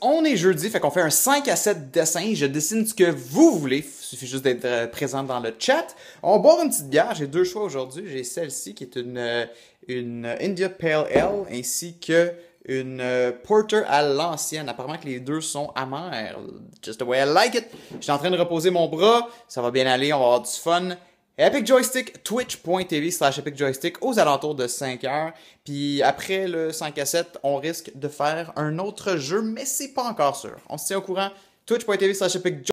on est jeudi, fait qu'on fait un 5 à 7 dessins. Je dessine ce que vous voulez. Il suffit juste d'être euh, présent dans le chat. On boit une petite bière. J'ai deux choix aujourd'hui. J'ai celle-ci qui est une, euh, une India Pale Ale ainsi que une euh, Porter à l'ancienne. Apparemment que les deux sont amères. Just the way I like it. Je suis en train de reposer mon bras. Ça va bien aller. On va avoir du fun. Epic Joystick, twitch.tv slash Epic Joystick aux alentours de 5 heures. Puis après le 5 à 7, on risque de faire un autre jeu, mais c'est pas encore sûr. On se tient au courant. Twitch.tv slash Epic